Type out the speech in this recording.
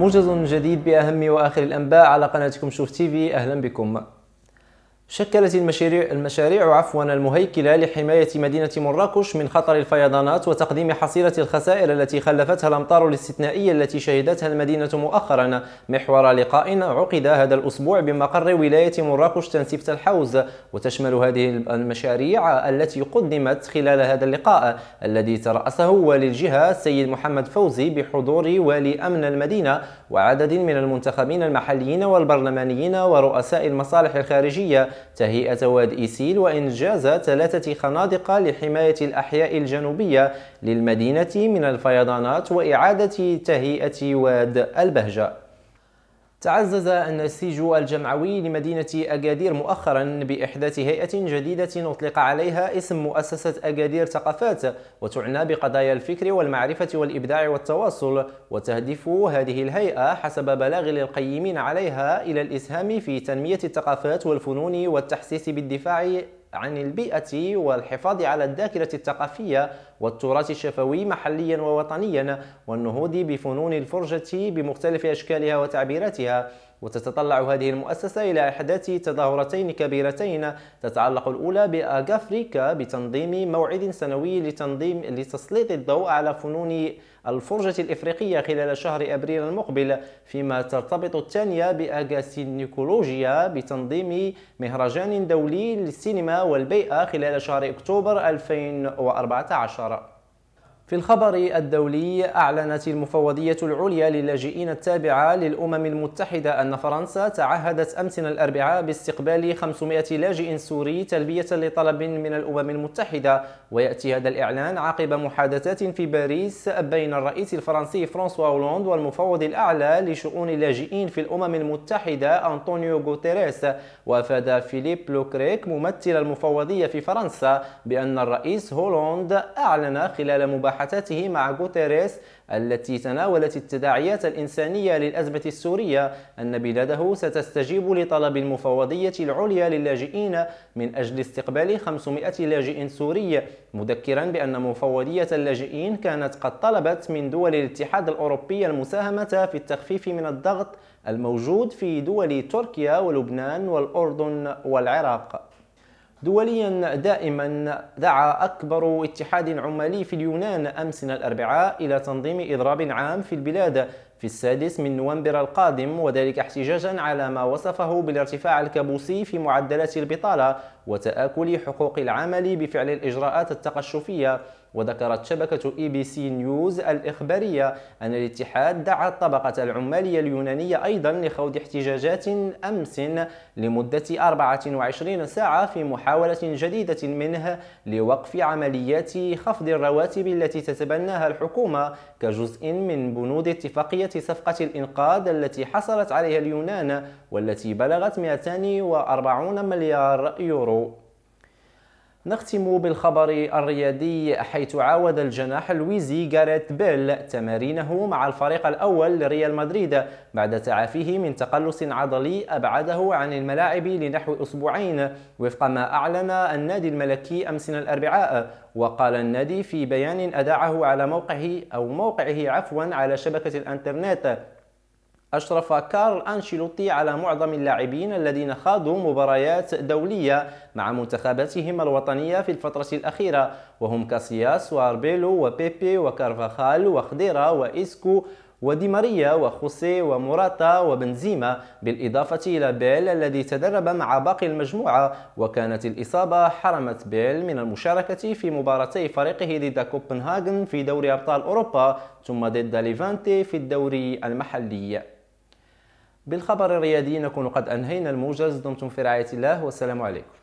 موجز جديد بأهم وآخر الأنباء على قناتكم شوف تيفي أهلا بكم شكلت المشاريع, المشاريع عفوا المهيكلة لحماية مدينة مراكش من خطر الفيضانات وتقديم حصيلة الخسائر التي خلفتها الأمطار الاستثنائية التي شهدتها المدينة مؤخرا محور لقاء عقد هذا الأسبوع بمقر ولاية مراكش تنسيف الحوز وتشمل هذه المشاريع التي قدمت خلال هذا اللقاء الذي ترأسه والي الجهة السيد محمد فوزي بحضور والي أمن المدينة وعدد من المنتخبين المحليين والبرلمانيين ورؤساء المصالح الخارجية تهيئة واد إيسيل وإنجاز ثلاثة خنادق لحماية الأحياء الجنوبية للمدينة من الفيضانات وإعادة تهيئة واد البهجة تعزز النسيج الجمعوي لمدينة أكادير مؤخرا بإحداث هيئة جديدة أطلق عليها اسم مؤسسة أكادير ثقافات وتعنى بقضايا الفكر والمعرفة والإبداع والتواصل وتهدف هذه الهيئة حسب بلاغ للقيمين عليها إلى الإسهام في تنمية الثقافات والفنون والتحسيس بالدفاع عن البيئة والحفاظ على الذاكرة الثقافية والتراث الشفوي محليا ووطنيا والنهوض بفنون الفرجة بمختلف أشكالها وتعبيراتها وتتطلع هذه المؤسسة إلى إحداث تظاهرتين كبيرتين تتعلق الأولى بأغافريكا بتنظيم موعد سنوي لتنظيم لتسليط الضوء على فنون الفرجة الإفريقية خلال شهر أبريل المقبل فيما ترتبط الثانية بأغاسينيكولوجيا بتنظيم مهرجان دولي للسينما والبيئة خلال شهر أكتوبر 2014 في الخبر الدولي أعلنت المفوضية العليا للاجئين التابعة للأمم المتحدة أن فرنسا تعهدت أمس الأربعاء باستقبال 500 لاجئ سوري تلبية لطلب من الأمم المتحدة ويأتي هذا الإعلان عقب محادثات في باريس بين الرئيس الفرنسي فرانسوا أولوند والمفوض الأعلى لشؤون اللاجئين في الأمم المتحدة أنطونيو غوتيريس وأفاد فيليب لوكريك ممثل المفوضية في فرنسا بأن الرئيس هولوند أعلن خلال مباحثة مباحثاته مع غوتيريس التي تناولت التداعيات الإنسانية للأزمة السورية أن بلاده ستستجيب لطلب المفوضية العليا للاجئين من أجل استقبال 500 لاجئ سوري مذكرا بأن مفوضية اللاجئين كانت قد طلبت من دول الاتحاد الأوروبي المساهمة في التخفيف من الضغط الموجود في دول تركيا ولبنان والأردن والعراق دوليا دائما دعا أكبر اتحاد عمالي في اليونان امسنا الأربعاء إلى تنظيم إضراب عام في البلاد في السادس من نوفمبر القادم وذلك احتجاجا على ما وصفه بالارتفاع الكابوسي في معدلات البطالة وتآكل حقوق العمل بفعل الإجراءات التقشفية وذكرت شبكة اي بي سي نيوز الإخبارية أن الاتحاد دعا الطبقة العمالية اليونانية أيضا لخوض احتجاجات أمس لمدة 24 ساعة في محاولة جديدة منه لوقف عمليات خفض الرواتب التي تتبناها الحكومة كجزء من بنود اتفاقية صفقة الإنقاذ التي حصلت عليها اليونان والتي بلغت 240 مليار يورو نختم بالخبر الرياضي حيث عاود الجناح لويزي جاريت بيل تمارينه مع الفريق الأول لريال مدريد بعد تعافيه من تقلص عضلي أبعده عن الملاعب لنحو أسبوعين وفق ما أعلن النادي الملكي أمس الأربعاء وقال النادي في بيان أداعه على موقعه أو موقعه عفوا على شبكة الإنترنت أشرف كارل أنشيلوتي على معظم اللاعبين الذين خاضوا مباريات دولية مع منتخباتهم الوطنية في الفترة الأخيرة وهم كاسياس وأربيلو وبيبي وكارفاخال وخديرا وإسكو وديماريا وخوسي وموراتا وبنزيما بالإضافة إلى بيل الذي تدرب مع باقي المجموعة وكانت الإصابة حرمت بيل من المشاركة في مباراتي فريقه ضد كوبنهاغن في دوري أبطال أوروبا ثم ضد ليفانتي في الدوري المحلي بالخبر الرياضي نكون قد أنهينا الموجز دمتم في رعاية الله والسلام عليكم